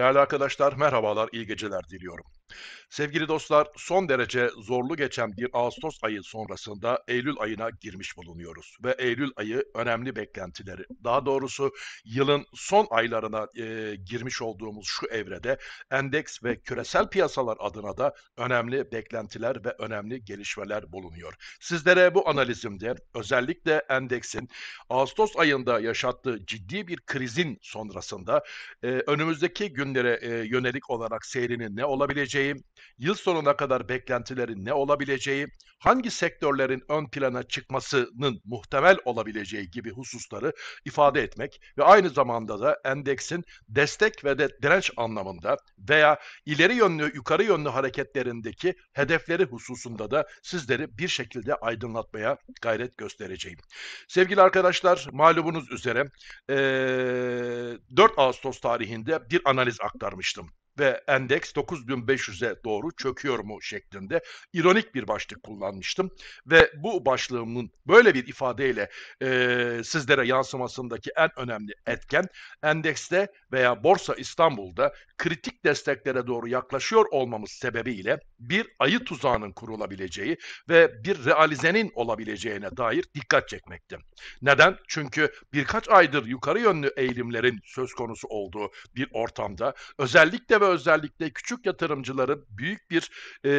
Değerli arkadaşlar merhabalar, iyi geceler diliyorum. Sevgili dostlar, son derece zorlu geçen bir Ağustos ayı sonrasında Eylül ayına girmiş bulunuyoruz ve Eylül ayı önemli beklentileri, daha doğrusu yılın son aylarına e, girmiş olduğumuz şu evrede endeks ve küresel piyasalar adına da önemli beklentiler ve önemli gelişmeler bulunuyor. Sizlere bu analizimde özellikle endeksin Ağustos ayında yaşattığı ciddi bir krizin sonrasında e, önümüzdeki gün dönemlere e, yönelik olarak seyrinin ne olabileceği, yıl sonuna kadar beklentilerin ne olabileceği, hangi sektörlerin ön plana çıkmasının muhtemel olabileceği gibi hususları ifade etmek ve aynı zamanda da endeksin destek ve de direnç anlamında veya ileri yönlü, yukarı yönlü hareketlerindeki hedefleri hususunda da sizleri bir şekilde aydınlatmaya gayret göstereceğim. Sevgili arkadaşlar malumunuz üzere 4 e, Ağustos tarihinde bir analiz aktarmıştım ve endeks 9500'e doğru çöküyor mu şeklinde ironik bir başlık kullanmıştım. Ve bu başlığımın böyle bir ifadeyle e, sizlere yansımasındaki en önemli etken endekste veya Borsa İstanbul'da kritik desteklere doğru yaklaşıyor olmamız sebebiyle bir ayı tuzağının kurulabileceği ve bir realizenin olabileceğine dair dikkat çekmekti. Neden? Çünkü birkaç aydır yukarı yönlü eğilimlerin söz konusu olduğu bir ortamda özellikle ve özellikle küçük yatırımcıların büyük bir e,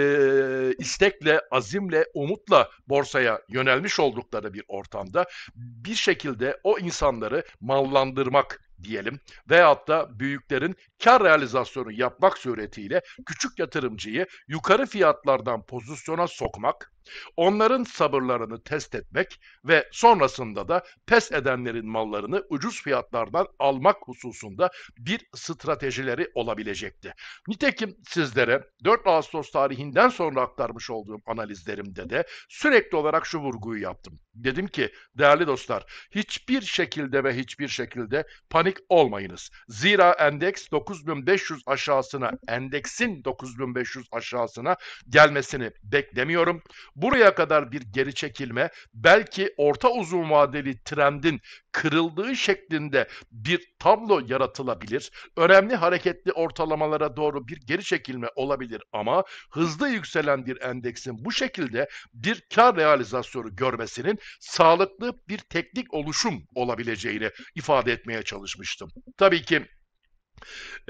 istekle, azimle, umutla borsaya yönelmiş oldukları bir ortamda bir şekilde o insanları mallandırmak diyelim veyahut da büyüklerin kar realizasyonu yapmak suretiyle küçük yatırımcıyı yukarı fiyatlardan pozisyona sokmak Onların sabırlarını test etmek ve sonrasında da pes edenlerin mallarını ucuz fiyatlardan almak hususunda bir stratejileri olabilecekti. Nitekim sizlere 4 Ağustos tarihinden sonra aktarmış olduğum analizlerimde de sürekli olarak şu vurguyu yaptım. Dedim ki değerli dostlar hiçbir şekilde ve hiçbir şekilde panik olmayınız. Zira endeks 9500 aşağısına endeksin 9500 aşağısına gelmesini beklemiyorum. Buraya kadar bir geri çekilme belki orta uzun vadeli trendin kırıldığı şeklinde bir tablo yaratılabilir. Önemli hareketli ortalamalara doğru bir geri çekilme olabilir ama hızlı yükselen bir endeksin bu şekilde bir kar realizasyonu görmesinin sağlıklı bir teknik oluşum olabileceğini ifade etmeye çalışmıştım. Tabii ki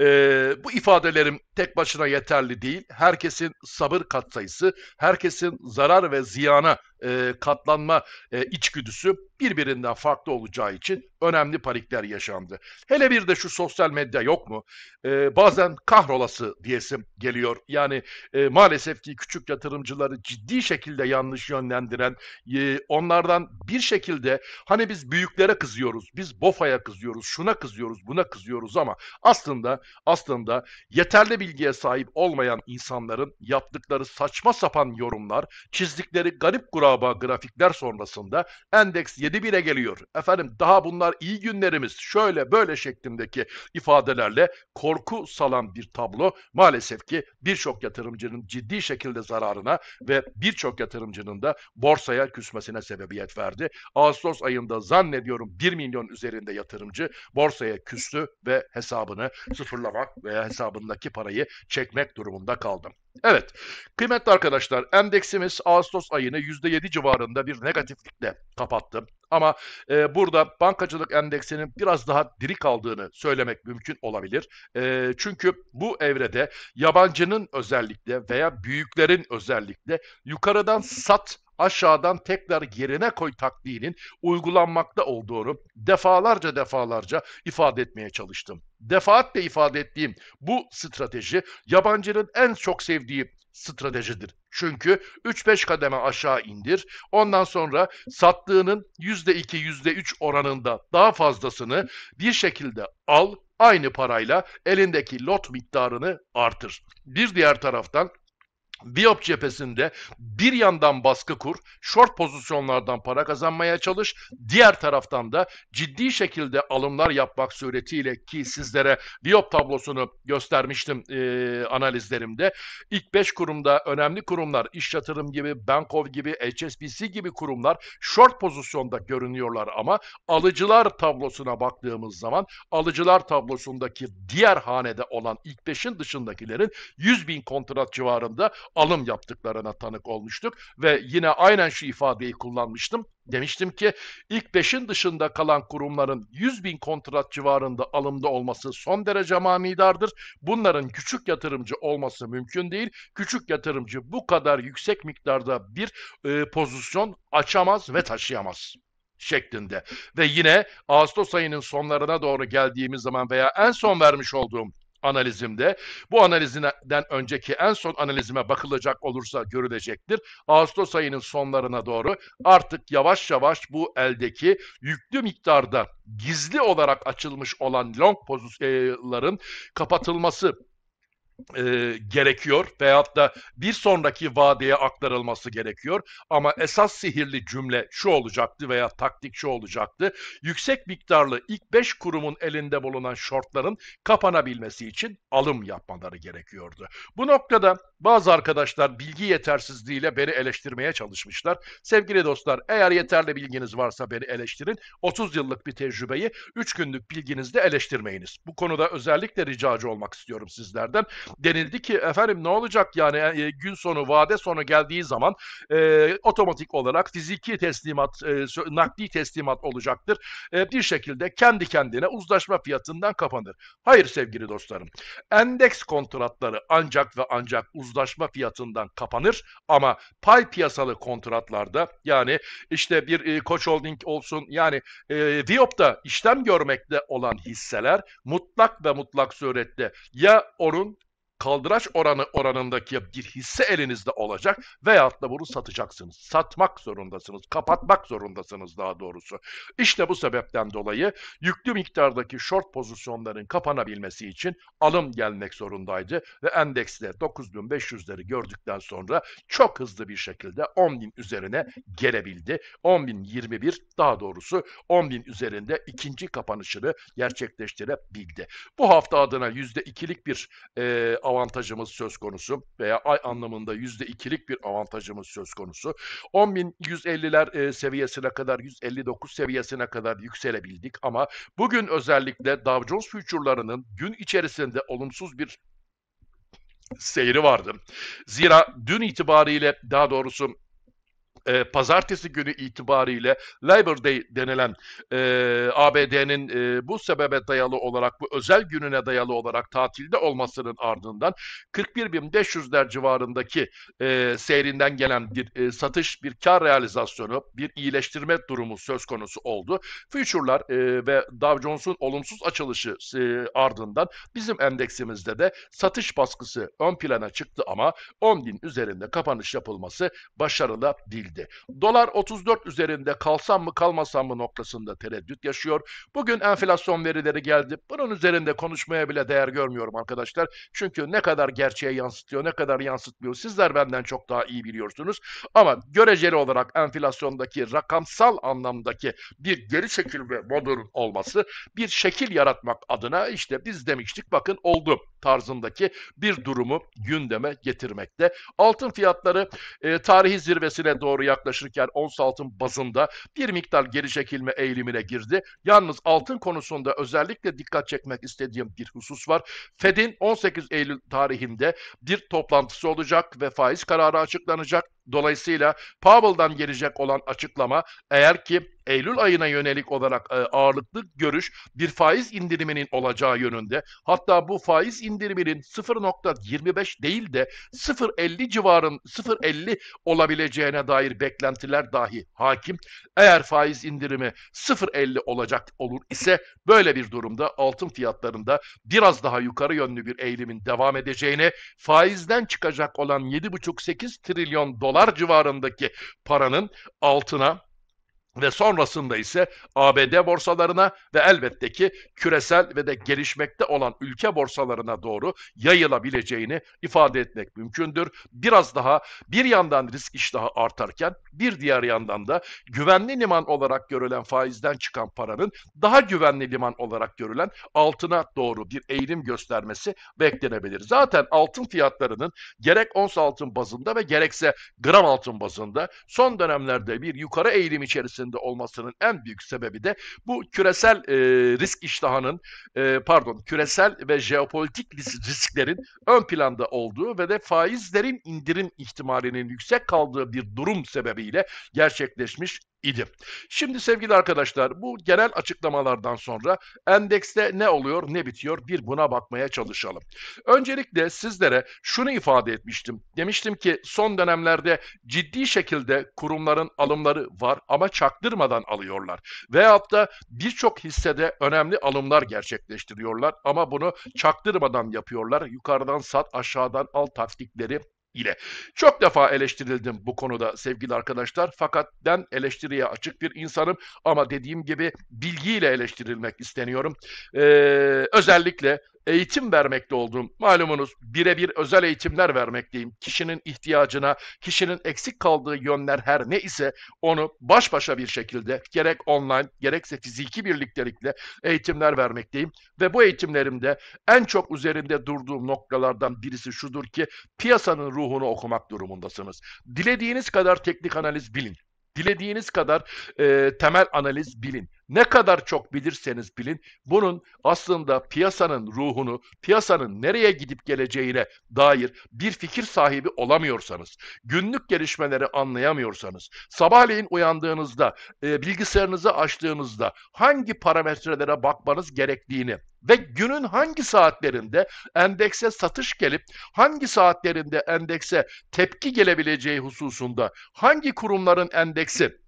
ee, bu ifadelerim tek başına yeterli değil. Herkesin sabır katsayısı, herkesin zarar ve ziyana e, katlanma e, içgüdüsü birbirinden farklı olacağı için önemli parikler yaşandı. Hele bir de şu sosyal medya yok mu? E, bazen kahrolası diyesim geliyor. Yani e, maalesef ki küçük yatırımcıları ciddi şekilde yanlış yönlendiren, e, onlardan bir şekilde hani biz büyüklere kızıyoruz, biz BOFA'ya kızıyoruz, şuna kızıyoruz, buna kızıyoruz ama aslında aslında yeterli bilgiye sahip olmayan insanların yaptıkları saçma sapan yorumlar, çizdikleri garip kural bedava grafikler sonrasında endeks 7.1'e geliyor. Efendim daha bunlar iyi günlerimiz şöyle böyle şeklindeki ifadelerle korku salan bir tablo maalesef ki birçok yatırımcının ciddi şekilde zararına ve birçok yatırımcının da borsaya küsmesine sebebiyet verdi. Ağustos ayında zannediyorum 1 milyon üzerinde yatırımcı borsaya küstü ve hesabını sıfırlamak veya hesabındaki parayı çekmek durumunda kaldım. Evet, kıymetli arkadaşlar endeksimiz Ağustos ayını %7 civarında bir negatiflikle kapattı. Ama e, burada bankacılık endeksinin biraz daha diri kaldığını söylemek mümkün olabilir. E, çünkü bu evrede yabancının özellikle veya büyüklerin özellikle yukarıdan sat aşağıdan tekrar yerine koy taktiğinin uygulanmakta olduğunu defalarca defalarca ifade etmeye çalıştım defaatle ifade ettiğim bu strateji yabancının en çok sevdiği stratejidir. Çünkü 3-5 kademe aşağı indir. Ondan sonra sattığının %2, %3 oranında daha fazlasını bir şekilde al, aynı parayla elindeki lot miktarını artır. Bir diğer taraftan Biop cephesinde bir yandan baskı kur, short pozisyonlardan para kazanmaya çalış, diğer taraftan da ciddi şekilde alımlar yapmak suretiyle ki sizlere Biop tablosunu göstermiştim e, analizlerimde. ilk 5 kurumda önemli kurumlar, İş Yatırım gibi, Bankov gibi, HSBC gibi kurumlar short pozisyonda görünüyorlar ama alıcılar tablosuna baktığımız zaman alıcılar tablosundaki diğer hanede olan ilk 5'in dışındakilerin 100 bin kontrat civarında alım yaptıklarına tanık olmuştuk ve yine aynen şu ifadeyi kullanmıştım. Demiştim ki ilk beşin dışında kalan kurumların 100 bin kontrat civarında alımda olması son derece manidardır. Bunların küçük yatırımcı olması mümkün değil. Küçük yatırımcı bu kadar yüksek miktarda bir e, pozisyon açamaz ve taşıyamaz şeklinde. Ve yine Ağustos ayının sonlarına doğru geldiğimiz zaman veya en son vermiş olduğum analizimde. Bu analizinden önceki en son analizime bakılacak olursa görülecektir. Ağustos ayının sonlarına doğru artık yavaş yavaş bu eldeki yüklü miktarda gizli olarak açılmış olan long pozisyonların e, kapatılması e, gerekiyor veyahut da bir sonraki vadeye aktarılması gerekiyor. Ama esas sihirli cümle şu olacaktı veya taktik şu olacaktı. Yüksek miktarlı ilk 5 kurumun elinde bulunan şortların kapanabilmesi için alım yapmaları gerekiyordu. Bu noktada bazı arkadaşlar bilgi yetersizliğiyle beni eleştirmeye çalışmışlar. Sevgili dostlar eğer yeterli bilginiz varsa beni eleştirin. 30 yıllık bir tecrübeyi 3 günlük bilginizle eleştirmeyiniz. Bu konuda özellikle ricacı olmak istiyorum sizlerden denildi ki efendim ne olacak yani e, e, gün sonu vade sonu geldiği zaman e, otomatik olarak fiziki teslimat e, nakdi teslimat olacaktır. E, bir şekilde kendi kendine uzlaşma fiyatından kapanır. Hayır sevgili dostlarım. Endeks kontratları ancak ve ancak uzlaşma fiyatından kapanır ama pay piyasalı kontratlarda yani işte bir e, Koç Holding olsun yani e, Viop'ta işlem görmekte olan hisseler mutlak ve mutlak surette ya onun kaldıraç oranı oranındaki bir hisse elinizde olacak veyahut da bunu satacaksınız. Satmak zorundasınız, kapatmak zorundasınız daha doğrusu. İşte bu sebepten dolayı yüklü miktardaki short pozisyonların kapanabilmesi için alım gelmek zorundaydı ve endekste 9500'leri gördükten sonra çok hızlı bir şekilde 10.000 üzerine gelebildi. 10.021 daha doğrusu 10.000 üzerinde ikinci kapanışını gerçekleştirebildi. Bu hafta adına %2'lik bir e, avantajımız söz konusu veya ay anlamında yüzde ikilik bir avantajımız söz konusu. 10.150'ler e, seviyesine kadar 159 seviyesine kadar yükselebildik ama bugün özellikle Dow Jones Future'larının gün içerisinde olumsuz bir seyri vardı. Zira dün itibariyle daha doğrusu e, pazartesi günü itibariyle Labor Day denilen e, ABD'nin e, bu sebebe dayalı olarak bu özel gününe dayalı olarak tatilde olmasının ardından 41.500'ler civarındaki e, seyrinden gelen bir e, satış, bir kar realizasyonu, bir iyileştirme durumu söz konusu oldu. Future'lar e, ve Dow Jones'un olumsuz açılışı e, ardından bizim endeksimizde de satış baskısı ön plana çıktı ama 10.000 üzerinde kapanış yapılması başarılı değildi değildi. Dolar 34 üzerinde kalsam mı kalmasam mı noktasında tereddüt yaşıyor. Bugün enflasyon verileri geldi. Bunun üzerinde konuşmaya bile değer görmüyorum arkadaşlar. Çünkü ne kadar gerçeğe yansıtıyor, ne kadar yansıtmıyor sizler benden çok daha iyi biliyorsunuz. Ama göreceli olarak enflasyondaki rakamsal anlamdaki bir geri çekilme modunun olması bir şekil yaratmak adına işte biz demiştik bakın oldu tarzındaki bir durumu gündeme getirmekte. Altın fiyatları e, tarihi zirvesine doğru doğru yaklaşırken ons altın bazında bir miktar geri çekilme eğilimine girdi. Yalnız altın konusunda özellikle dikkat çekmek istediğim bir husus var. Fed'in 18 Eylül tarihinde bir toplantısı olacak ve faiz kararı açıklanacak. Dolayısıyla Powell'dan gelecek olan açıklama eğer ki Eylül ayına yönelik olarak e, ağırlıklı görüş bir faiz indiriminin olacağı yönünde. Hatta bu faiz indiriminin 0.25 değil de 0.50 civarın 0.50 olabileceğine dair beklentiler dahi hakim. Eğer faiz indirimi 0.50 olacak olur ise böyle bir durumda altın fiyatlarında biraz daha yukarı yönlü bir eğilimin devam edeceğine, faizden çıkacak olan 7.5-8 trilyon dolar dolar civarındaki paranın altına ve sonrasında ise ABD borsalarına ve elbette ki küresel ve de gelişmekte olan ülke borsalarına doğru yayılabileceğini ifade etmek mümkündür. Biraz daha bir yandan risk iştahı artarken bir diğer yandan da güvenli liman olarak görülen faizden çıkan paranın daha güvenli liman olarak görülen altına doğru bir eğilim göstermesi beklenebilir. Zaten altın fiyatlarının gerek ons altın bazında ve gerekse gram altın bazında son dönemlerde bir yukarı eğilim içerisinde seviyesinde olmasının en büyük sebebi de bu küresel e, risk iştahının e, pardon küresel ve jeopolitik risklerin ön planda olduğu ve de faizlerin indirim ihtimalinin yüksek kaldığı bir durum sebebiyle gerçekleşmiş idi. Şimdi sevgili arkadaşlar bu genel açıklamalardan sonra endekste ne oluyor ne bitiyor bir buna bakmaya çalışalım. Öncelikle sizlere şunu ifade etmiştim. Demiştim ki son dönemlerde ciddi şekilde kurumların alımları var ama çaktırmadan alıyorlar. Veyahut da birçok hissede önemli alımlar gerçekleştiriyorlar ama bunu çaktırmadan yapıyorlar. Yukarıdan sat aşağıdan al taktikleri ile. Çok defa eleştirildim bu konuda sevgili arkadaşlar. Fakat ben eleştiriye açık bir insanım ama dediğim gibi bilgiyle eleştirilmek isteniyorum. Ee, özellikle eğitim vermekte olduğum, malumunuz birebir özel eğitimler vermekteyim. Kişinin ihtiyacına, kişinin eksik kaldığı yönler her ne ise onu baş başa bir şekilde gerek online gerekse fiziki birliktelikle eğitimler vermekteyim. Ve bu eğitimlerimde en çok üzerinde durduğum noktalardan birisi şudur ki piyasanın ruhunu okumak durumundasınız. Dilediğiniz kadar teknik analiz bilin. Dilediğiniz kadar e, temel analiz bilin. Ne kadar çok bilirseniz bilin bunun aslında piyasanın ruhunu, piyasanın nereye gidip geleceğine dair bir fikir sahibi olamıyorsanız, günlük gelişmeleri anlayamıyorsanız, sabahleyin uyandığınızda, e, bilgisayarınızı açtığınızda hangi parametrelere bakmanız gerektiğini ve günün hangi saatlerinde endekse satış gelip hangi saatlerinde endekse tepki gelebileceği hususunda hangi kurumların endeksi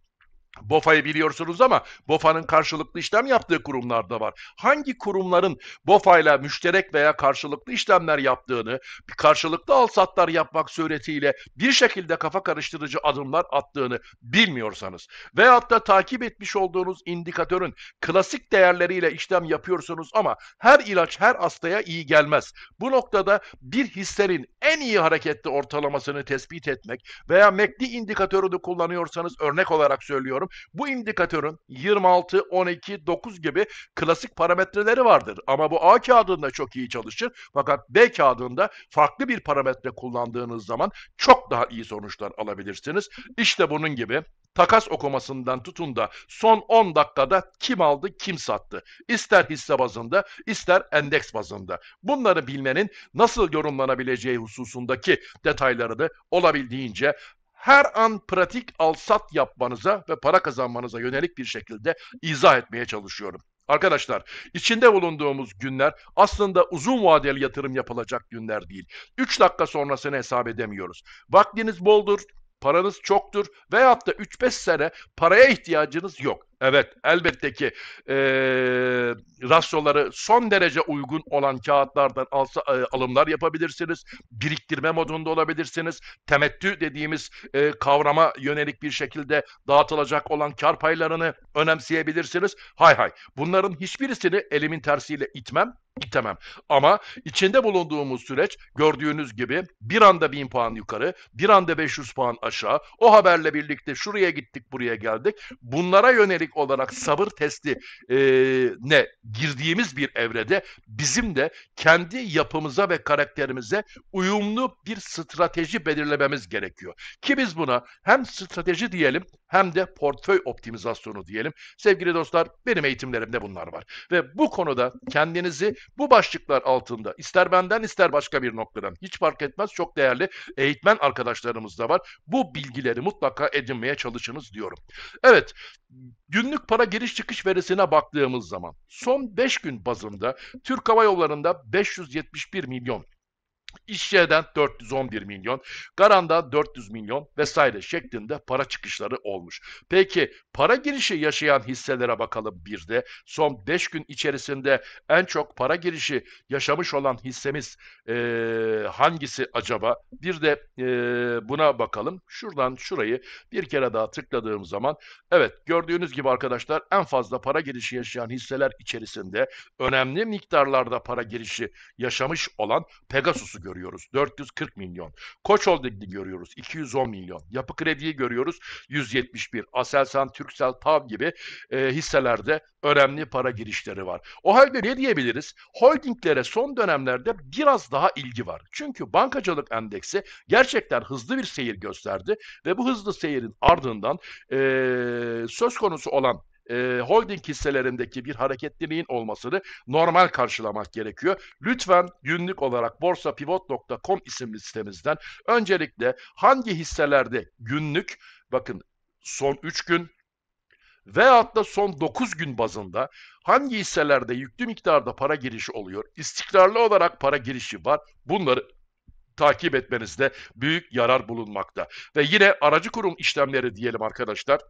BOFA'yı biliyorsunuz ama BOFA'nın karşılıklı işlem yaptığı kurumlar da var. Hangi kurumların BOFA'yla müşterek veya karşılıklı işlemler yaptığını, karşılıklı alsatlar yapmak suretiyle bir şekilde kafa karıştırıcı adımlar attığını bilmiyorsanız veyahut da takip etmiş olduğunuz indikatörün klasik değerleriyle işlem yapıyorsunuz ama her ilaç her hastaya iyi gelmez. Bu noktada bir hissenin en iyi hareketli ortalamasını tespit etmek veya MACD e indikatörünü kullanıyorsanız örnek olarak söylüyorum bu indikatörün 26, 12, 9 gibi klasik parametreleri vardır. Ama bu A kağıdında çok iyi çalışır. Fakat B kağıdında farklı bir parametre kullandığınız zaman çok daha iyi sonuçlar alabilirsiniz. İşte bunun gibi takas okumasından tutun da son 10 dakikada kim aldı kim sattı. İster hisse bazında ister endeks bazında. Bunları bilmenin nasıl yorumlanabileceği hususundaki detayları da olabildiğince her an pratik alsat yapmanıza ve para kazanmanıza yönelik bir şekilde izah etmeye çalışıyorum. Arkadaşlar içinde bulunduğumuz günler aslında uzun vadeli yatırım yapılacak günler değil. 3 dakika sonrasını hesap edemiyoruz. Vaktiniz boldur, paranız çoktur veyahut da 3-5 sene paraya ihtiyacınız yok. Evet elbette ki e, rasyoları son derece uygun olan kağıtlardan alsa, e, alımlar yapabilirsiniz. Biriktirme modunda olabilirsiniz. Temettü dediğimiz e, kavrama yönelik bir şekilde dağıtılacak olan kar paylarını önemseyebilirsiniz. Hay hay bunların hiçbirisini elimin tersiyle itmem itemem. Ama içinde bulunduğumuz süreç gördüğünüz gibi bir anda 1000 puan yukarı, bir anda 500 puan aşağı. O haberle birlikte şuraya gittik, buraya geldik. Bunlara yönelik olarak sabır testi e, ne girdiğimiz bir evrede bizim de kendi yapımıza ve karakterimize uyumlu bir strateji belirlememiz gerekiyor. Ki biz buna hem strateji diyelim hem de portföy optimizasyonu diyelim. Sevgili dostlar benim eğitimlerimde bunlar var. Ve bu konuda kendinizi bu başlıklar altında ister benden ister başka bir noktadan hiç fark etmez çok değerli eğitmen arkadaşlarımız da var. Bu bilgileri mutlaka edinmeye çalışınız diyorum. Evet Günlük para giriş çıkış verisine baktığımız zaman son 5 gün bazında Türk Hava Yolları'nda 571 milyon, İşyeden 411 milyon, Garan'da 400 milyon vesaire şeklinde para çıkışları olmuş. Peki para girişi yaşayan hisselere bakalım bir de. Son 5 gün içerisinde en çok para girişi yaşamış olan hissemiz e, hangisi acaba? Bir de e, buna bakalım. Şuradan şurayı bir kere daha tıkladığım zaman evet gördüğünüz gibi arkadaşlar en fazla para girişi yaşayan hisseler içerisinde önemli miktarlarda para girişi yaşamış olan Pegasus'u görüyoruz. 440 milyon. Koç Holding'i görüyoruz. 210 milyon. Yapı Kredi'yi görüyoruz. 171. Aselsan, Türksel, TAV gibi e, hisselerde önemli para girişleri var. O halde ne diyebiliriz? Holdinglere son dönemlerde biraz daha ilgi var. Çünkü bankacılık endeksi gerçekten hızlı bir seyir gösterdi ve bu hızlı seyirin ardından e, söz konusu olan e, holding hisselerindeki bir hareketliliğin olmasını normal karşılamak gerekiyor. Lütfen günlük olarak borsapivot.com isimli sitemizden öncelikle hangi hisselerde günlük bakın son 3 gün veyahut da son 9 gün bazında hangi hisselerde yüklü miktarda para girişi oluyor, istikrarlı olarak para girişi var bunları takip etmenizde büyük yarar bulunmakta. Ve yine aracı kurum işlemleri diyelim arkadaşlar.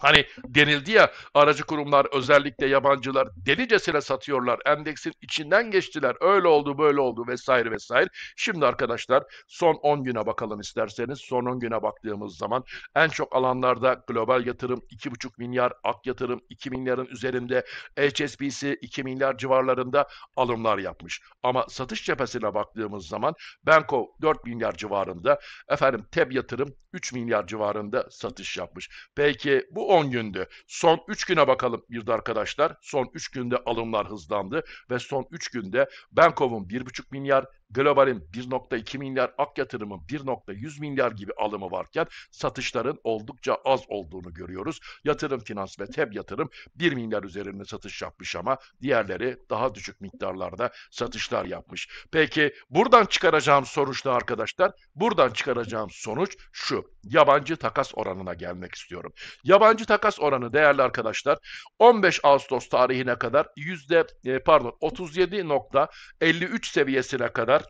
Hani denildi ya aracı kurumlar özellikle yabancılar delicesine satıyorlar. Endeksin içinden geçtiler. Öyle oldu böyle oldu vesaire vesaire. Şimdi arkadaşlar son 10 güne bakalım isterseniz. Son 10 güne baktığımız zaman en çok alanlarda global yatırım 2,5 milyar, ak yatırım 2 milyarın üzerinde, HSBC 2 milyar civarlarında alımlar yapmış. Ama satış cephesine baktığımız zaman Benko 4 milyar civarında, efendim TEB yatırım 3 milyar civarında satış yapmış. Peki bu 10 günde. Son 3 güne bakalım bir de arkadaşlar. Son 3 günde alımlar hızlandı ve son 3 günde Bankov'un 1,5 milyar, globalin 1.2 milyar, ak yatırımın 1.100 milyar gibi alımı varken satışların oldukça az olduğunu görüyoruz. Yatırım finans ve TEB yatırım 1 milyar üzerinde satış yapmış ama diğerleri daha düşük miktarlarda satışlar yapmış. Peki buradan çıkaracağım sonuç ne arkadaşlar? Buradan çıkaracağım sonuç şu. Yabancı takas oranına gelmek istiyorum. Yabancı takas oranı değerli arkadaşlar 15 Ağustos tarihine kadar yüzde e, pardon 37.53 seviyesine kadar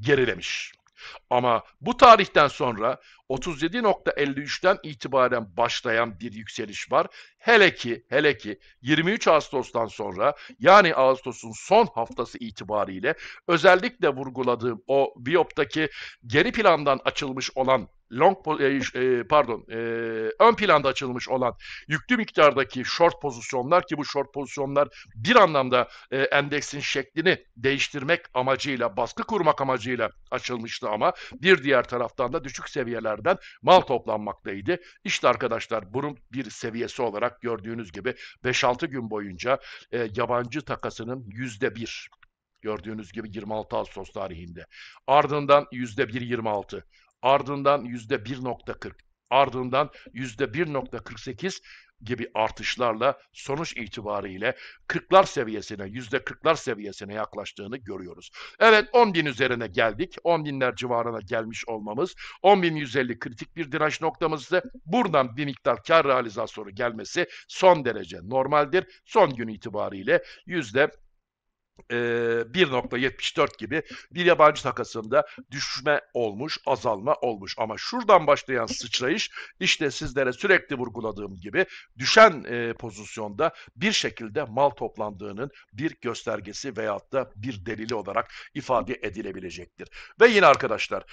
gerilemiş. Ama bu tarihten sonra 37.53'ten itibaren başlayan bir yükseliş var. Hele ki, hele ki 23 Ağustos'tan sonra yani Ağustos'un son haftası itibariyle özellikle vurguladığım o Biyop'taki geri plandan açılmış olan long e, e, pardon e, ön planda açılmış olan yüklü miktardaki short pozisyonlar ki bu short pozisyonlar bir anlamda endeksin şeklini değiştirmek amacıyla baskı kurmak amacıyla açılmıştı ama bir diğer taraftan da düşük seviyelerden mal toplanmaktaydı. İşte arkadaşlar bunun bir seviyesi olarak olarak gördüğünüz gibi 5-6 gün boyunca e, yabancı takasının yüzde bir, gördüğünüz gibi 26 Ağustos tarihinde. Ardından yüzde %1.26, ardından yüzde %1.40, ardından yüzde %1.48 gibi artışlarla sonuç itibariyle 40'lar seviyesine, yüzde 40'lar seviyesine yaklaştığını görüyoruz. Evet 10 bin üzerine geldik. 10 binler civarına gelmiş olmamız. 10 bin 150 kritik bir direnç noktamızdı. Buradan bir miktar kar realizasyonu gelmesi son derece normaldir. Son gün itibariyle yüzde 1.74 gibi bir yabancı takasında düşme olmuş, azalma olmuş. Ama şuradan başlayan sıçrayış işte sizlere sürekli vurguladığım gibi düşen pozisyonda bir şekilde mal toplandığının bir göstergesi veyahut da bir delili olarak ifade edilebilecektir. Ve yine arkadaşlar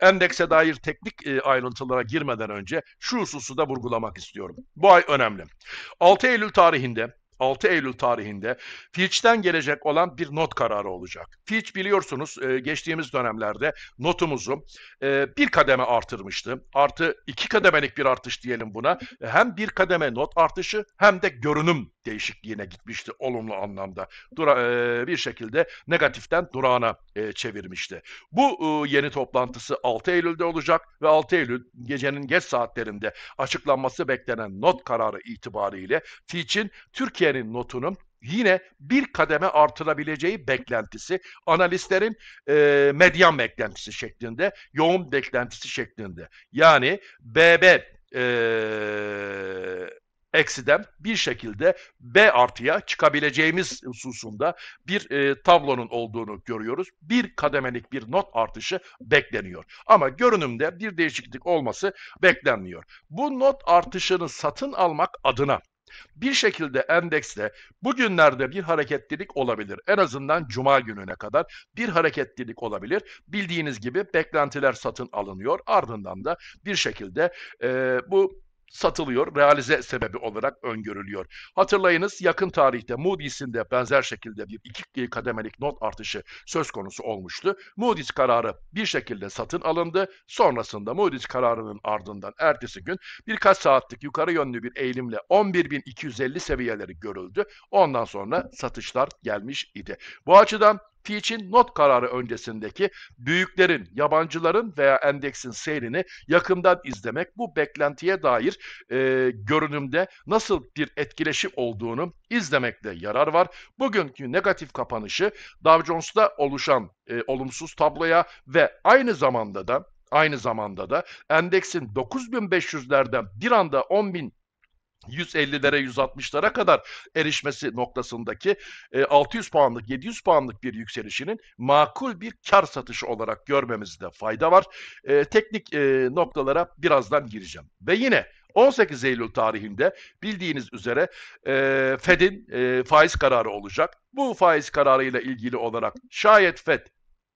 endekse dair teknik ayrıntılara girmeden önce şu hususu da vurgulamak istiyorum. Bu ay önemli. 6 Eylül tarihinde 6 Eylül tarihinde Fitch'ten gelecek olan bir not kararı olacak. Fitch biliyorsunuz e, geçtiğimiz dönemlerde notumuzu e, bir kademe artırmıştı. Artı iki kademelik bir artış diyelim buna. Hem bir kademe not artışı hem de görünüm değişikliğine gitmişti olumlu anlamda. Dura, e, bir şekilde negatiften durağına e, çevirmişti. Bu e, yeni toplantısı 6 Eylül'de olacak ve 6 Eylül gecenin geç saatlerinde açıklanması beklenen not kararı itibariyle Fitch'in Türkiye'nin notunun yine bir kademe artırabileceği beklentisi analistlerin e, medyan beklentisi şeklinde, yoğun beklentisi şeklinde. Yani BB e, eksiden bir şekilde B artıya çıkabileceğimiz hususunda bir e, tablonun olduğunu görüyoruz. Bir kademelik bir not artışı bekleniyor. Ama görünümde bir değişiklik olması beklenmiyor. Bu not artışını satın almak adına bir şekilde endekste bugünlerde bir hareketlilik olabilir. En azından cuma gününe kadar bir hareketlilik olabilir. Bildiğiniz gibi beklentiler satın alınıyor. Ardından da bir şekilde e, bu satılıyor, realize sebebi olarak öngörülüyor. Hatırlayınız yakın tarihte Moody's'in de benzer şekilde bir iki kademelik not artışı söz konusu olmuştu. Moody's kararı bir şekilde satın alındı. Sonrasında Moody's kararının ardından ertesi gün birkaç saatlik yukarı yönlü bir eğilimle 11.250 seviyeleri görüldü. Ondan sonra satışlar gelmiş idi. Bu açıdan Fitch'in not kararı öncesindeki büyüklerin, yabancıların veya endeksin seyrini yakından izlemek bu beklentiye dair e, görünümde nasıl bir etkileşim olduğunu izlemekte yarar var. Bugünkü negatif kapanışı Dow Jones'ta oluşan e, olumsuz tabloya ve aynı zamanda da aynı zamanda da endeksin 9500'lerden bir anda 10.000 150'lere 160'lara kadar erişmesi noktasındaki 600 e, puanlık 700 puanlık bir yükselişinin makul bir kar satışı olarak görmemizde fayda var. E, teknik e, noktalara birazdan gireceğim. Ve yine 18 Eylül tarihinde bildiğiniz üzere e, Fed'in e, faiz kararı olacak. Bu faiz kararıyla ilgili olarak şayet Fed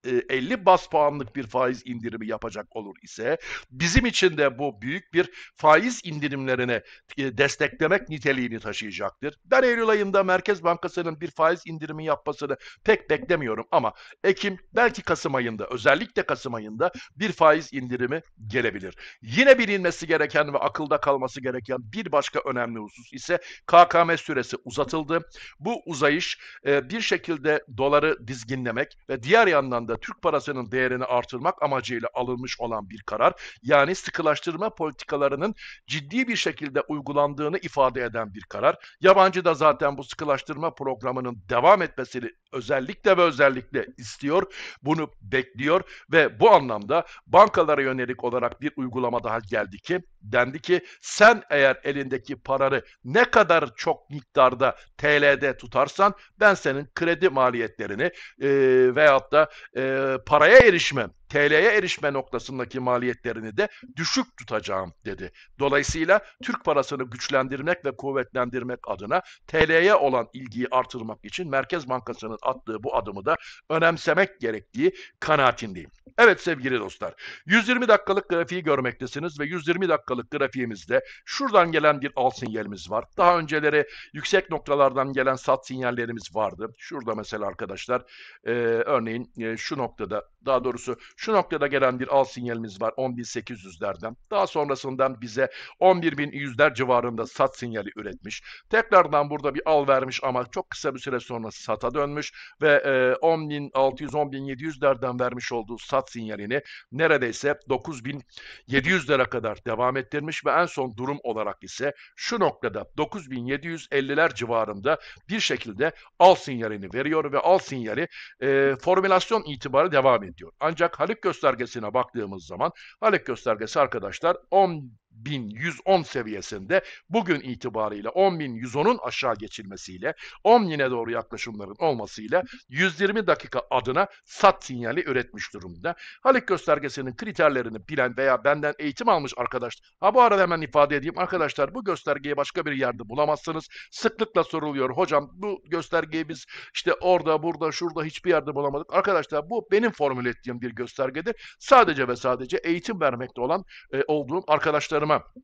50 e, bas puanlık bir faiz indirimi yapacak olur ise bizim için de bu büyük bir faiz indirimlerine e, desteklemek niteliğini taşıyacaktır. Ben Eylül ayında Merkez Bankası'nın bir faiz indirimi yapmasını pek beklemiyorum ama Ekim belki Kasım ayında özellikle Kasım ayında bir faiz indirimi gelebilir. Yine bilinmesi gereken ve akılda kalması gereken bir başka önemli husus ise KKM süresi uzatıldı. Bu uzayış e, bir şekilde doları dizginlemek ve diğer yandan anda Türk parasının değerini artırmak amacıyla alınmış olan bir karar, yani sıkılaştırma politikalarının ciddi bir şekilde uygulandığını ifade eden bir karar. Yabancı da zaten bu sıkılaştırma programının devam etmesini özellikle ve özellikle istiyor, bunu bekliyor ve bu anlamda bankalara yönelik olarak bir uygulama daha geldi ki dendi ki sen eğer elindeki paranı ne kadar çok miktarda TL'de tutarsan ben senin kredi maliyetlerini e, veyahut da e, paraya erişmem TL'ye erişme noktasındaki maliyetlerini de düşük tutacağım dedi. Dolayısıyla Türk parasını güçlendirmek ve kuvvetlendirmek adına TL'ye olan ilgiyi artırmak için Merkez Bankası'nın attığı bu adımı da önemsemek gerektiği kanaatindeyim. Evet sevgili dostlar, 120 dakikalık grafiği görmektesiniz ve 120 dakikalık grafiğimizde şuradan gelen bir al sinyalimiz var. Daha önceleri yüksek noktalardan gelen sat sinyallerimiz vardı. Şurada mesela arkadaşlar e, örneğin e, şu noktada daha doğrusu şu noktada gelen bir al sinyalimiz var 10.800'lerden. Daha sonrasından bize 11.100'ler civarında sat sinyali üretmiş. Tekrardan burada bir al vermiş ama çok kısa bir süre sonra sata dönmüş ve e, 10.600-10.700'lerden vermiş olduğu sat sinyalini neredeyse 9.700'lere kadar devam ettirmiş ve en son durum olarak ise şu noktada 9.750'ler civarında bir şekilde al sinyalini veriyor ve al sinyali e, formülasyon itibarı devam ediyor. Ancak Halik göstergesine baktığımız zaman Halik göstergesi arkadaşlar 10 10.110 seviyesinde bugün itibariyle 10.110'un aşağı geçilmesiyle 10 yine doğru yaklaşımların olmasıyla 120 dakika adına sat sinyali üretmiş durumda. Halik göstergesinin kriterlerini bilen veya benden eğitim almış arkadaş. Ha bu arada hemen ifade edeyim arkadaşlar bu göstergeyi başka bir yerde bulamazsınız. Sıklıkla soruluyor hocam bu göstergeyi biz işte orada burada şurada hiçbir yerde bulamadık. Arkadaşlar bu benim formül ettiğim bir göstergedir. Sadece ve sadece eğitim vermekte olan e, olduğum arkadaşlarım Hanım'a e,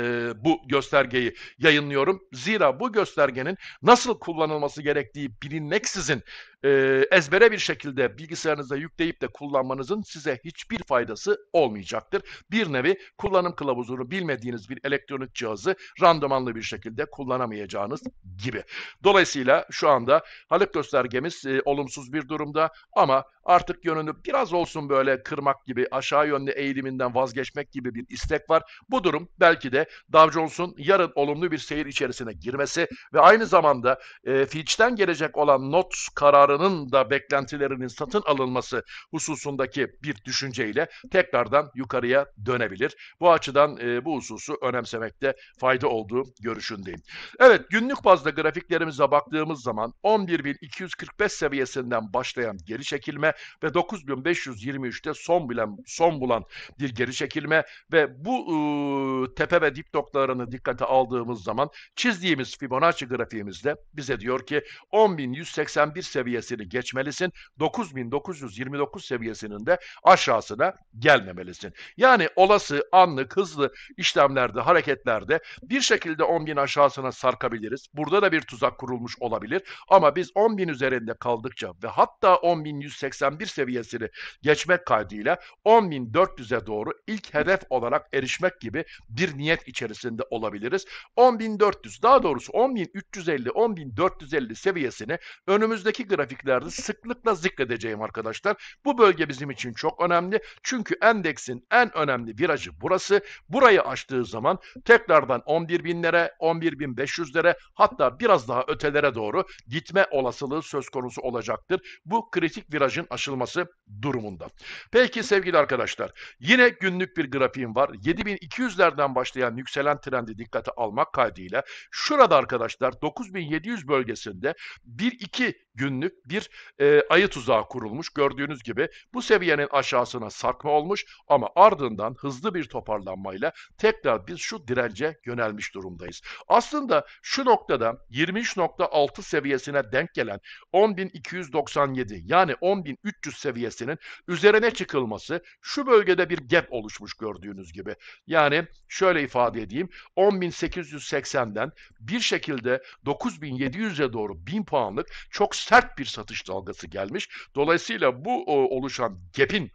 ee, bu göstergeyi yayınlıyorum. Zira bu göstergenin nasıl kullanılması gerektiği bilinmeksizin e, ezbere bir şekilde bilgisayarınıza yükleyip de kullanmanızın size hiçbir faydası olmayacaktır. Bir nevi kullanım kılavuzunu bilmediğiniz bir elektronik cihazı randomanlı bir şekilde kullanamayacağınız gibi. Dolayısıyla şu anda Halep göstergemiz e, olumsuz bir durumda ama artık yönünü biraz olsun böyle kırmak gibi aşağı yönlü eğiliminden vazgeçmek gibi bir istek var. Bu durum belki de Dow Jones'un yarın olumlu bir seyir içerisine girmesi ve aynı zamanda e, Fitch'ten gelecek olan not kararı piyasalarının da beklentilerinin satın alınması hususundaki bir düşünceyle tekrardan yukarıya dönebilir. Bu açıdan e, bu hususu önemsemekte fayda olduğu görüşündeyim. Evet günlük bazda grafiklerimize baktığımız zaman 11.245 seviyesinden başlayan geri çekilme ve 9.523'te son bilen son bulan bir geri çekilme ve bu e, tepe ve dip noktalarını dikkate aldığımız zaman çizdiğimiz Fibonacci grafiğimizde bize diyor ki 10.181 seviyesi seviyesini geçmelisin. 9929 seviyesinin de aşağısına gelmemelisin. Yani olası anlık hızlı işlemlerde, hareketlerde bir şekilde 10.000 aşağısına sarkabiliriz. Burada da bir tuzak kurulmuş olabilir. Ama biz 10.000 üzerinde kaldıkça ve hatta 10.181 seviyesini geçmek kaydıyla 10.400'e doğru ilk hedef olarak erişmek gibi bir niyet içerisinde olabiliriz. 10.400 daha doğrusu 10.350, 10.450 seviyesini önümüzdeki grafik grafiklerde sıklıkla zikredeceğim arkadaşlar. Bu bölge bizim için çok önemli. Çünkü endeksin en önemli virajı burası. Burayı aştığı zaman tekrardan 11.000'lere, 11.500'lere hatta biraz daha ötelere doğru gitme olasılığı söz konusu olacaktır. Bu kritik virajın aşılması durumunda. Peki sevgili arkadaşlar yine günlük bir grafiğim var. 7200'lerden başlayan yükselen trendi dikkate almak kaydıyla şurada arkadaşlar 9700 bölgesinde 1-2 günlük bir e, ayı tuzağı kurulmuş. Gördüğünüz gibi bu seviyenin aşağısına sarkma olmuş ama ardından hızlı bir toparlanmayla tekrar biz şu dirence yönelmiş durumdayız. Aslında şu noktada 23.6 seviyesine denk gelen 10.297 yani 10.300 seviyesinin üzerine çıkılması şu bölgede bir gap oluşmuş gördüğünüz gibi. Yani şöyle ifade edeyim 10.880'den bir şekilde 9.700'e doğru 1000 puanlık çok sert bir satış dalgası gelmiş. Dolayısıyla bu oluşan gap'in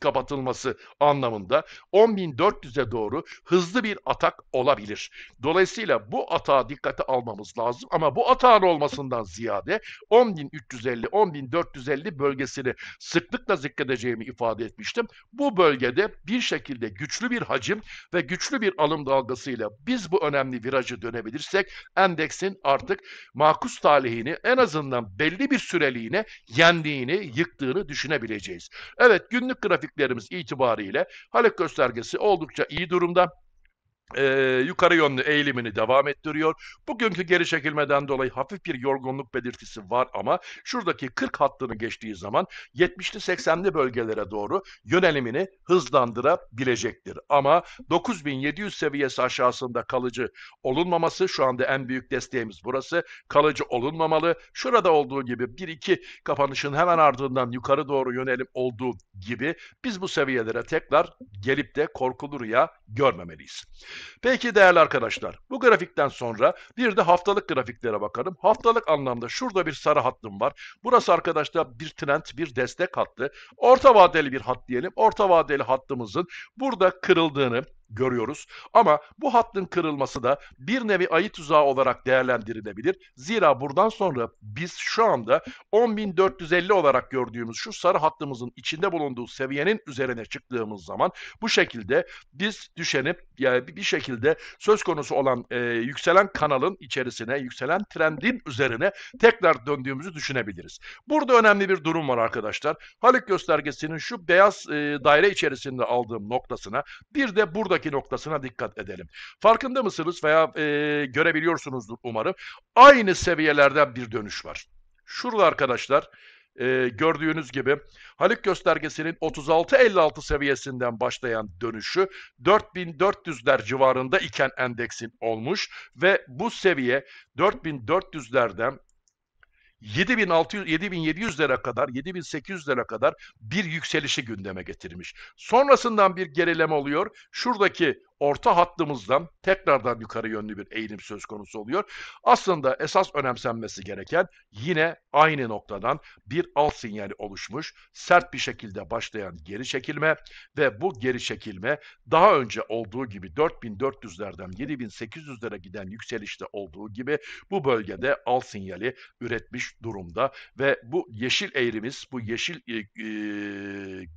kapatılması anlamında 10.400'e doğru hızlı bir atak olabilir. Dolayısıyla bu atağa dikkate almamız lazım ama bu atağın olmasından ziyade 10.350-10.450 bölgesini sıklıkla zikredeceğimi ifade etmiştim. Bu bölgede bir şekilde güçlü bir hacim ve güçlü bir alım dalgasıyla biz bu önemli virajı dönebilirsek endeksin artık makus talihini en azından belli bir süreliğine yendiğini, yıktığını düşünebileceğiz. Evet günlük grafik grafiklerimiz itibariyle Halep göstergesi oldukça iyi durumda e, yukarı yönlü eğilimini devam ettiriyor. Bugünkü geri çekilmeden dolayı hafif bir yorgunluk belirtisi var ama şuradaki 40 hattını geçtiği zaman 70'li 80'li bölgelere doğru yönelimini hızlandırabilecektir. Ama 9700 seviyesi aşağısında kalıcı olunmaması şu anda en büyük desteğimiz burası. Kalıcı olunmamalı. Şurada olduğu gibi 1-2 kapanışın hemen ardından yukarı doğru yönelim olduğu gibi biz bu seviyelere tekrar gelip de korkulu rüya görmemeliyiz. Peki değerli arkadaşlar, bu grafikten sonra bir de haftalık grafiklere bakalım. Haftalık anlamda şurada bir sarı hattım var. Burası arkadaşlar bir trend, bir destek hattı. Orta vadeli bir hat diyelim. Orta vadeli hattımızın burada kırıldığını, görüyoruz. Ama bu hattın kırılması da bir nevi ayı tuzağı olarak değerlendirilebilir. Zira buradan sonra biz şu anda 10.450 olarak gördüğümüz şu sarı hattımızın içinde bulunduğu seviyenin üzerine çıktığımız zaman bu şekilde biz düşenip yani bir şekilde söz konusu olan e, yükselen kanalın içerisine, yükselen trendin üzerine tekrar döndüğümüzü düşünebiliriz. Burada önemli bir durum var arkadaşlar. Halik göstergesinin şu beyaz e, daire içerisinde aldığım noktasına bir de buradaki buradaki noktasına dikkat edelim. Farkında mısınız veya e, görebiliyorsunuzdur umarım. Aynı seviyelerden bir dönüş var. Şurada arkadaşlar e, gördüğünüz gibi Haluk göstergesinin 36-56 seviyesinden başlayan dönüşü 4400'ler civarında iken endeksin olmuş ve bu seviye 4400'lerden 7600 7700 lira kadar 7800 lira kadar bir yükselişi gündeme getirmiş. Sonrasından bir gerileme oluyor. Şuradaki orta hattımızdan tekrardan yukarı yönlü bir eğilim söz konusu oluyor. Aslında esas önemsenmesi gereken yine aynı noktadan bir alt sinyali oluşmuş, sert bir şekilde başlayan geri çekilme ve bu geri çekilme daha önce olduğu gibi 4400'lerden 7800'lere giden yükselişte olduğu gibi bu bölgede alt sinyali üretmiş durumda ve bu yeşil eğrimiz, bu yeşil e, e,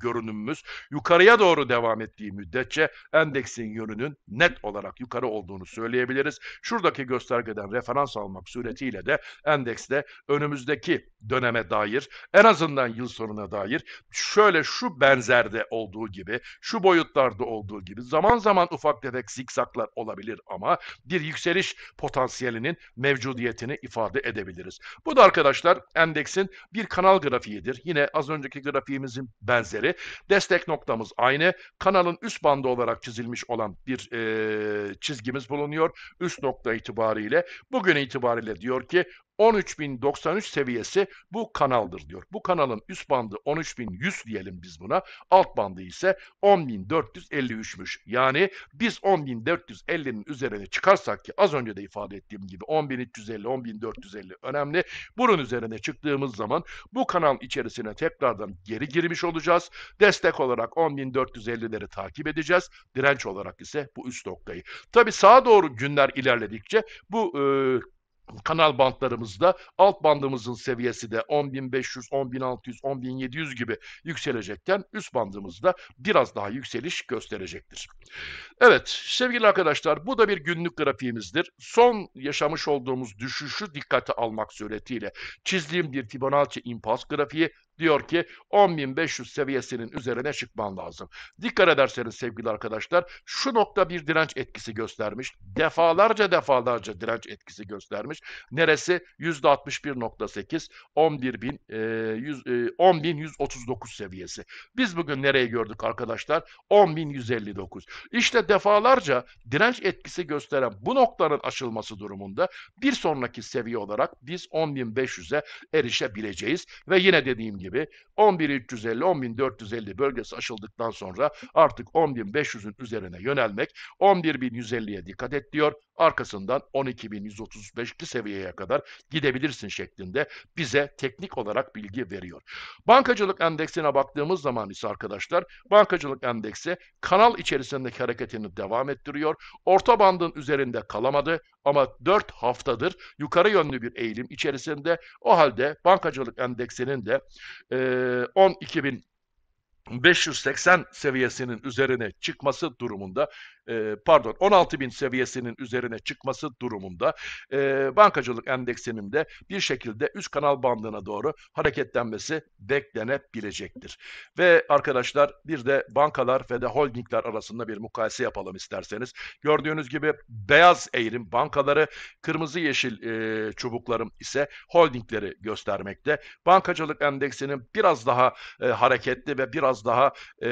görünümümüz yukarıya doğru devam ettiği müddetçe endeksin yönünün net olarak yukarı olduğunu söyleyebiliriz. Şuradaki göstergeden referans almak suretiyle de endekste önümüzdeki döneme dair en azından yıl sonuna dair şöyle şu benzerde olduğu gibi, şu boyutlarda olduğu gibi zaman zaman ufak tefek zikzaklar olabilir ama bir yükseliş potansiyelinin mevcudiyetini ifade edebiliriz. Bu da arkadaşlar endeksin bir kanal grafiğidir. Yine az önceki grafiğimizin benzeri. Destek noktamız aynı. Kanalın üst bandı olarak çizilmiş olan bir e, çizgimiz bulunuyor. Üst nokta itibariyle bugün itibariyle diyor ki 13.093 seviyesi bu kanaldır diyor. Bu kanalın üst bandı 13.100 diyelim biz buna. Alt bandı ise 10.453'müş. Yani biz 10.450'nin üzerine çıkarsak ki az önce de ifade ettiğim gibi 10.350, 10.450 önemli. Bunun üzerine çıktığımız zaman bu kanal içerisine tekrardan geri girmiş olacağız. Destek olarak 10.450'leri takip edeceğiz. Direnç olarak ise bu üst noktayı. Tabi sağa doğru günler ilerledikçe bu e, kanal bantlarımızda alt bandımızın seviyesi de 10.500, 10.600, 10.700 gibi yükselecekken üst bandımızda biraz daha yükseliş gösterecektir. Evet sevgili arkadaşlar bu da bir günlük grafiğimizdir. Son yaşamış olduğumuz düşüşü dikkate almak suretiyle çizdiğim bir Fibonacci impas grafiği diyor ki 10.500 seviyesinin üzerine çıkman lazım. Dikkat ederseniz sevgili arkadaşlar şu nokta bir direnç etkisi göstermiş. Defalarca defalarca direnç etkisi göstermiş. Neresi? %61.8 11.139 11, seviyesi. Biz bugün nereye gördük arkadaşlar? 10.159. İşte defalarca direnç etkisi gösteren bu noktanın aşılması durumunda bir sonraki seviye olarak biz 10.500'e erişebileceğiz. Ve yine dediğim gibi gibi 11.350, 10.450 bölgesi aşıldıktan sonra artık 10.500'ün üzerine yönelmek, 11.150'ye dikkat et diyor. Arkasından 12.135'li seviyeye kadar gidebilirsin şeklinde bize teknik olarak bilgi veriyor. Bankacılık endeksine baktığımız zaman ise arkadaşlar, bankacılık endeksi kanal içerisindeki hareketini devam ettiriyor. Orta bandın üzerinde kalamadı ama 4 haftadır yukarı yönlü bir eğilim içerisinde. O halde bankacılık endeksinin de e, 12.580 seviyesinin üzerine çıkması durumunda ee, pardon 16 bin seviyesinin üzerine çıkması durumunda e, bankacılık endeksinin de bir şekilde üst kanal bandına doğru hareketlenmesi beklenebilecektir. Ve arkadaşlar bir de bankalar ve de holdingler arasında bir mukayese yapalım isterseniz. Gördüğünüz gibi beyaz eğrim bankaları, kırmızı yeşil e, çubuklarım ise holdingleri göstermekte. Bankacılık endeksinin biraz daha e, hareketli ve biraz daha e,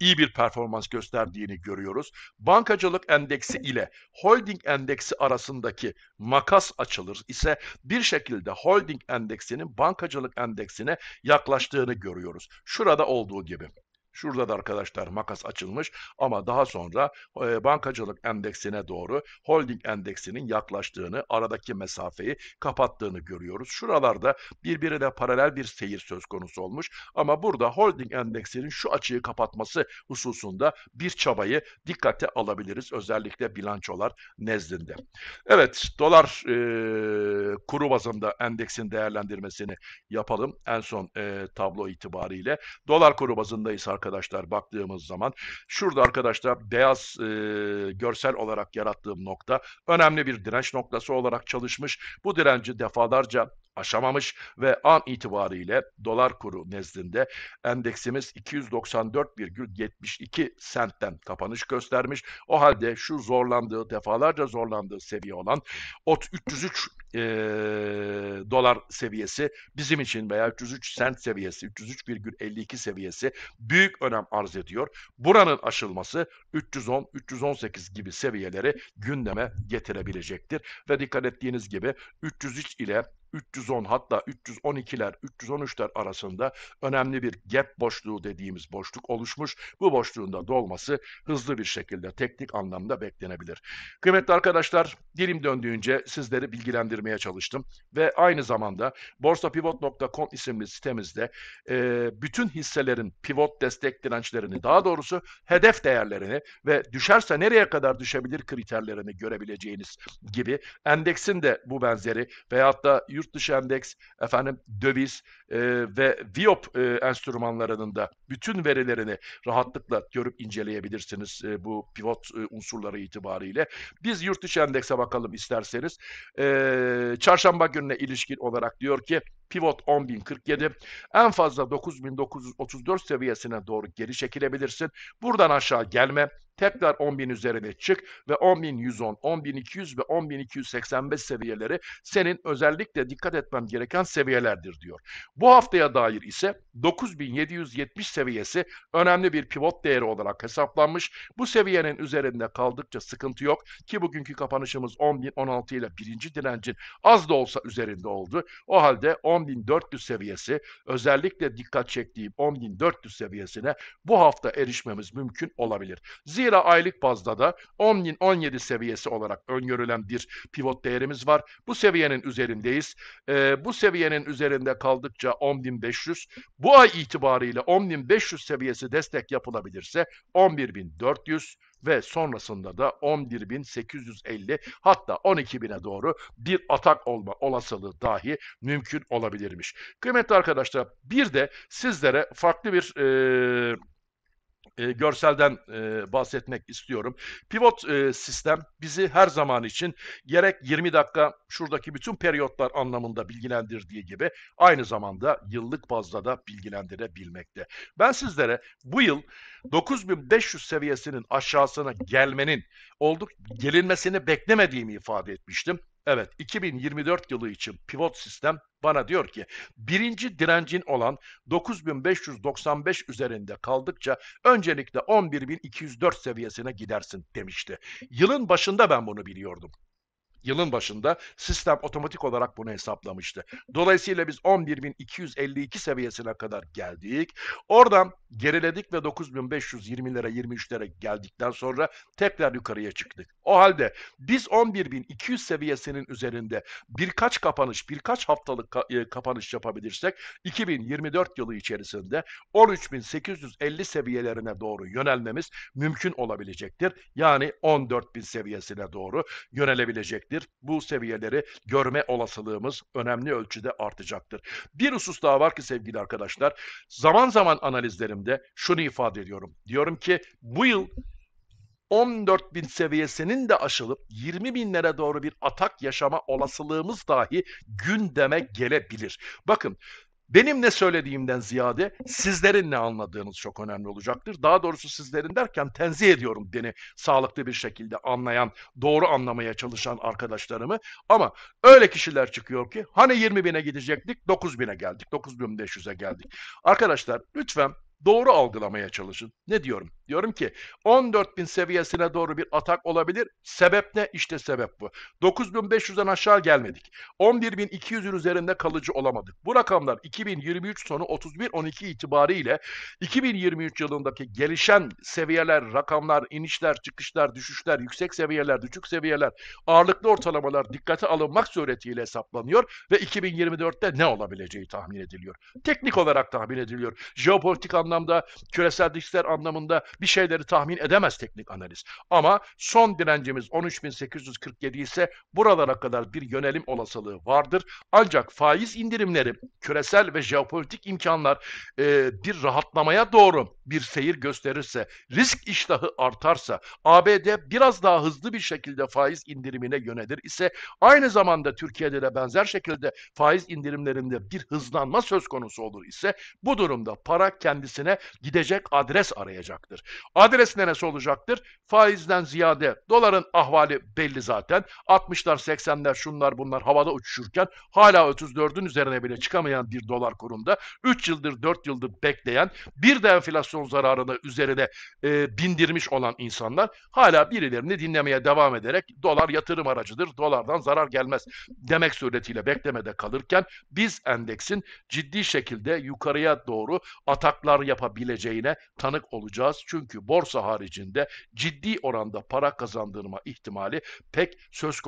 iyi bir performans gösterdiğini geldiğini görüyoruz. Bankacılık endeksi ile holding endeksi arasındaki makas açılır ise bir şekilde holding endeksinin bankacılık endeksine yaklaştığını görüyoruz. Şurada olduğu gibi. Şurada da arkadaşlar makas açılmış ama daha sonra e, bankacılık endeksine doğru holding endeksinin yaklaştığını, aradaki mesafeyi kapattığını görüyoruz. Şuralarda birbirine paralel bir seyir söz konusu olmuş ama burada holding endeksinin şu açıyı kapatması hususunda bir çabayı dikkate alabiliriz. Özellikle bilançolar nezdinde. Evet dolar e, kuru bazında endeksin değerlendirmesini yapalım en son e, tablo itibariyle. Dolar kuru bazındayız arkadaşlar arkadaşlar baktığımız zaman. Şurada arkadaşlar beyaz e, görsel olarak yarattığım nokta önemli bir direnç noktası olarak çalışmış. Bu direnci defalarca aşamamış ve an itibariyle dolar kuru nezdinde endeksimiz 294,72 sentten kapanış göstermiş. O halde şu zorlandığı defalarca zorlandığı seviye olan ot 303 e, dolar seviyesi bizim için veya 303 sent seviyesi, 303,52 seviyesi büyük önem arz ediyor. Buranın aşılması 310, 318 gibi seviyeleri gündeme getirebilecektir. Ve dikkat ettiğiniz gibi 303 ile 310 hatta 312'ler 313'ler arasında önemli bir gap boşluğu dediğimiz boşluk oluşmuş. Bu boşluğun dolması hızlı bir şekilde teknik anlamda beklenebilir. Kıymetli arkadaşlar dilim döndüğünce sizleri bilgilendirmeye çalıştım ve aynı zamanda borsapivot.com isimli sitemizde e, bütün hisselerin pivot destek dirençlerini daha doğrusu hedef değerlerini ve düşerse nereye kadar düşebilir kriterlerini görebileceğiniz gibi endeksin de bu benzeri veyahut da yurt dışı endeks, efendim döviz e, ve Viop e, enstrümanlarının da bütün verilerini rahatlıkla görüp inceleyebilirsiniz e, bu pivot e, unsurları itibariyle. Biz yurt dışı endekse bakalım isterseniz. E, çarşamba gününe ilişkin olarak diyor ki pivot 10.047 en fazla 9.934 seviyesine doğru geri çekilebilirsin. Buradan aşağı gelme tekrar 10.000 üzerine çık ve 10.110, 10.200 ve 10.285 seviyeleri senin özellikle dikkat etmem gereken seviyelerdir diyor. Bu haftaya dair ise 9.770 seviyesi önemli bir pivot değeri olarak hesaplanmış. Bu seviyenin üzerinde kaldıkça sıkıntı yok ki bugünkü kapanışımız 10.016 ile birinci direncin az da olsa üzerinde oldu. O halde 10.400 seviyesi özellikle dikkat çektiğim 10.400 seviyesine bu hafta erişmemiz mümkün olabilir. Zira Dolayısıyla aylık bazda da 10.17 seviyesi olarak öngörülen bir pivot değerimiz var. Bu seviyenin üzerindeyiz. E, bu seviyenin üzerinde kaldıkça 10.500, bu ay itibariyle 10.500 seviyesi destek yapılabilirse 11.400 ve sonrasında da 11.850 hatta 12.000'e doğru bir atak olma olasılığı dahi mümkün olabilirmiş. Kıymetli arkadaşlar bir de sizlere farklı bir... E, e, görselden e, bahsetmek istiyorum. Pivot e, sistem bizi her zaman için gerek 20 dakika şuradaki bütün periyotlar anlamında bilgilendirdiği gibi aynı zamanda yıllık bazda da bilgilendirebilmekte. Ben sizlere bu yıl 9500 seviyesinin aşağısına gelmenin olduk gelinmesini beklemediğimi ifade etmiştim. Evet 2024 yılı için pivot sistem bana diyor ki birinci direncin olan 9595 üzerinde kaldıkça öncelikle 11204 seviyesine gidersin demişti. Yılın başında ben bunu biliyordum yılın başında sistem otomatik olarak bunu hesaplamıştı. Dolayısıyla biz 11.252 seviyesine kadar geldik. Oradan geriledik ve 9.520'lere 23'lere geldikten sonra tekrar yukarıya çıktık. O halde biz 11.200 seviyesinin üzerinde birkaç kapanış, birkaç haftalık e, kapanış yapabilirsek 2024 yılı içerisinde 13.850 seviyelerine doğru yönelmemiz mümkün olabilecektir. Yani 14.000 seviyesine doğru yönelebilecektir. Bu seviyeleri görme olasılığımız önemli ölçüde artacaktır. Bir husus daha var ki sevgili arkadaşlar, zaman zaman analizlerimde şunu ifade ediyorum. Diyorum ki bu yıl 14 bin seviyesinin de aşılıp 20 binlere doğru bir atak yaşama olasılığımız dahi gündeme gelebilir. Bakın benim ne söylediğimden ziyade sizlerin ne anladığınız çok önemli olacaktır. Daha doğrusu sizlerin derken tenzih ediyorum beni sağlıklı bir şekilde anlayan, doğru anlamaya çalışan arkadaşlarımı. Ama öyle kişiler çıkıyor ki hani 20 bine gidecektik 9 bine geldik, 9500'e geldik. Arkadaşlar lütfen doğru algılamaya çalışın. Ne diyorum? Diyorum ki 14.000 seviyesine doğru bir atak olabilir. Sebep ne? İşte sebep bu. 9.500'den aşağı gelmedik. 11.200'ün üzerinde kalıcı olamadık. Bu rakamlar 2023 sonu 31-12 itibariyle 2023 yılındaki gelişen seviyeler, rakamlar, inişler, çıkışlar, düşüşler, yüksek seviyeler, düşük seviyeler, ağırlıklı ortalamalar dikkate alınmak suretiyle hesaplanıyor ve 2024'te ne olabileceği tahmin ediliyor. Teknik olarak tahmin ediliyor. Jeopolitik anlamda anlamda, küresel riskler anlamında bir şeyleri tahmin edemez teknik analiz. Ama son direncimiz 13.847 ise buralara kadar bir yönelim olasılığı vardır. Ancak faiz indirimleri, küresel ve jeopolitik imkanlar e, bir rahatlamaya doğru bir seyir gösterirse, risk iştahı artarsa, ABD biraz daha hızlı bir şekilde faiz indirimine yönelir ise aynı zamanda Türkiye'de de benzer şekilde faiz indirimlerinde bir hızlanma söz konusu olur ise bu durumda para kendisini kendisine gidecek adres arayacaktır. Adres neresi olacaktır? Faizden ziyade doların ahvali belli zaten. 60'lar 80'ler şunlar bunlar havada uçuşurken hala 34'ün üzerine bile çıkamayan bir dolar kurunda 3 yıldır 4 yıldır bekleyen bir de enflasyon zararını üzerine e, bindirmiş olan insanlar hala birilerini dinlemeye devam ederek dolar yatırım aracıdır, dolardan zarar gelmez demek suretiyle beklemede kalırken biz endeksin ciddi şekilde yukarıya doğru ataklar yapabileceğine tanık olacağız. Çünkü borsa haricinde ciddi oranda para kazandırma ihtimali pek söz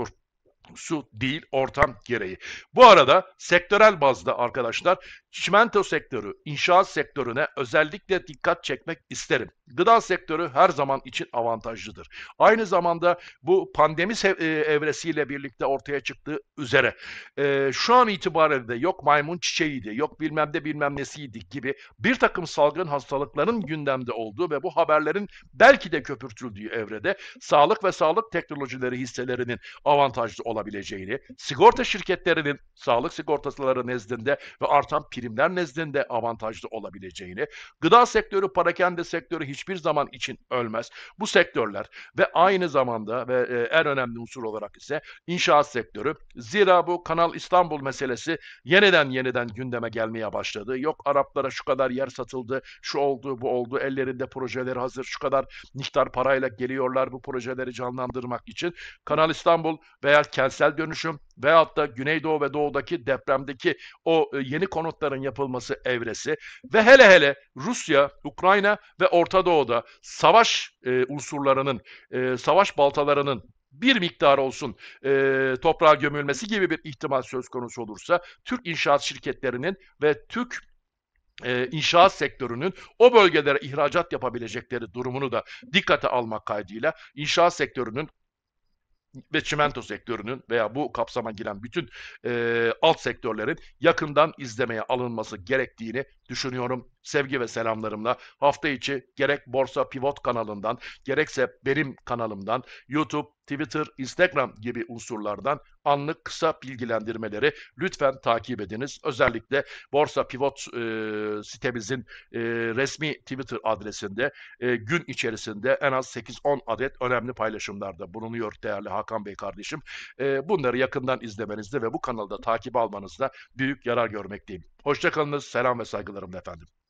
su değil ortam gereği. Bu arada sektörel bazda arkadaşlar çimento sektörü, inşaat sektörüne özellikle dikkat çekmek isterim. Gıda sektörü her zaman için avantajlıdır. Aynı zamanda bu pandemi e, evresiyle birlikte ortaya çıktığı üzere e, şu an itibariyle de yok maymun çiçeğiydi, yok bilmem de bilmem nesiydik gibi bir takım salgın hastalıkların gündemde olduğu ve bu haberlerin belki de köpürtüldüğü evrede sağlık ve sağlık teknolojileri hisselerinin avantajlı olabileceğini, sigorta şirketlerinin sağlık sigortaları nezdinde ve artan primler nezdinde avantajlı olabileceğini, gıda sektörü, parakende sektörü hiçbir zaman için ölmez. Bu sektörler ve aynı zamanda ve e, en önemli unsur olarak ise inşaat sektörü. Zira bu Kanal İstanbul meselesi yeniden yeniden gündeme gelmeye başladı. Yok Araplara şu kadar yer satıldı, şu oldu, bu oldu, ellerinde projeleri hazır, şu kadar miktar parayla geliyorlar bu projeleri canlandırmak için. Kanal İstanbul veya kendi kentsel dönüşüm veyahut da Güneydoğu ve Doğu'daki depremdeki o e, yeni konutların yapılması evresi ve hele hele Rusya, Ukrayna ve Orta Doğu'da savaş e, unsurlarının, e, savaş baltalarının bir miktar olsun e, toprağa gömülmesi gibi bir ihtimal söz konusu olursa Türk inşaat şirketlerinin ve Türk e, inşaat sektörünün o bölgelere ihracat yapabilecekleri durumunu da dikkate almak kaydıyla inşaat sektörünün ve çimento sektörünün veya bu kapsama giren bütün e, alt sektörlerin yakından izlemeye alınması gerektiğini düşünüyorum. Sevgi ve selamlarımla hafta içi gerek Borsa Pivot kanalından gerekse benim kanalımdan YouTube Twitter, Instagram gibi unsurlardan anlık kısa bilgilendirmeleri lütfen takip ediniz. Özellikle Borsa Pivot e, sitemizin e, resmi Twitter adresinde e, gün içerisinde en az 8-10 adet önemli paylaşımlarda bulunuyor değerli Hakan Bey kardeşim. E, bunları yakından izlemenizde ve bu kanalda takip almanızda büyük yarar görmekteyim. Hoşçakalınız, selam ve saygılarım efendim.